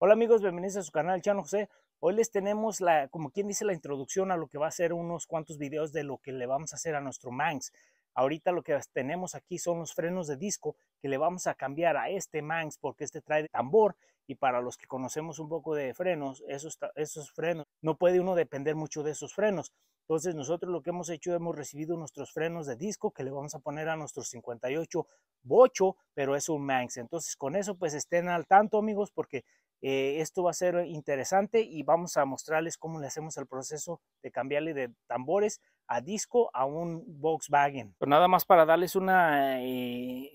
Hola amigos, bienvenidos a su canal Chano José. Hoy les tenemos, la, como quien dice, la introducción a lo que va a ser unos cuantos videos de lo que le vamos a hacer a nuestro Manx. Ahorita lo que tenemos aquí son los frenos de disco que le vamos a cambiar a este Manx porque este trae tambor y para los que conocemos un poco de frenos, esos, esos frenos, no puede uno depender mucho de esos frenos. Entonces nosotros lo que hemos hecho, hemos recibido nuestros frenos de disco que le vamos a poner a nuestros 58 bocho, pero es un Manx. Entonces con eso pues estén al tanto amigos porque eh, esto va a ser interesante y vamos a mostrarles cómo le hacemos el proceso de cambiarle de tambores a disco a un Volkswagen. Pero nada más para darles una, eh,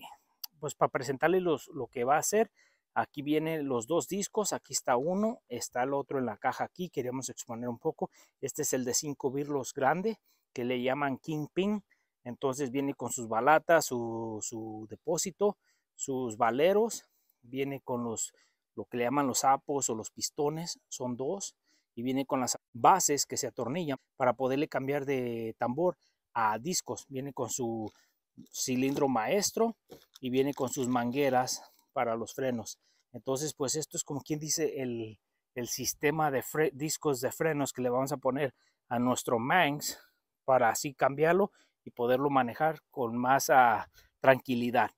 pues para presentarles lo que va a hacer. Aquí vienen los dos discos, aquí está uno, está el otro en la caja aquí, queríamos exponer un poco. Este es el de 5 birlos grande, que le llaman Kingpin. Entonces viene con sus balatas, su, depósito, sus valeros, viene con los lo que le llaman los sapos o los pistones, son dos, y viene con las bases que se atornillan para poderle cambiar de tambor a discos. Viene con su cilindro maestro y viene con sus mangueras para los frenos. Entonces, pues esto es como quien dice el, el sistema de discos de frenos que le vamos a poner a nuestro Manx para así cambiarlo y poderlo manejar con más ah, tranquilidad.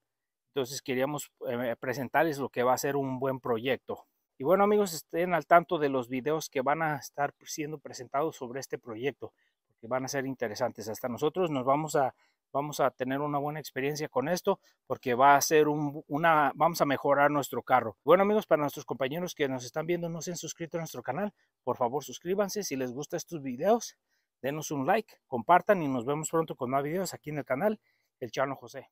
Entonces queríamos eh, presentarles lo que va a ser un buen proyecto. Y bueno amigos, estén al tanto de los videos que van a estar siendo presentados sobre este proyecto, que van a ser interesantes. Hasta nosotros nos vamos a, vamos a tener una buena experiencia con esto, porque va a ser una, vamos a mejorar nuestro carro. Bueno amigos, para nuestros compañeros que nos están viendo, no se han suscrito a nuestro canal, por favor suscríbanse si les gusta estos videos denos un like, compartan y nos vemos pronto con más videos aquí en el canal El Chano José.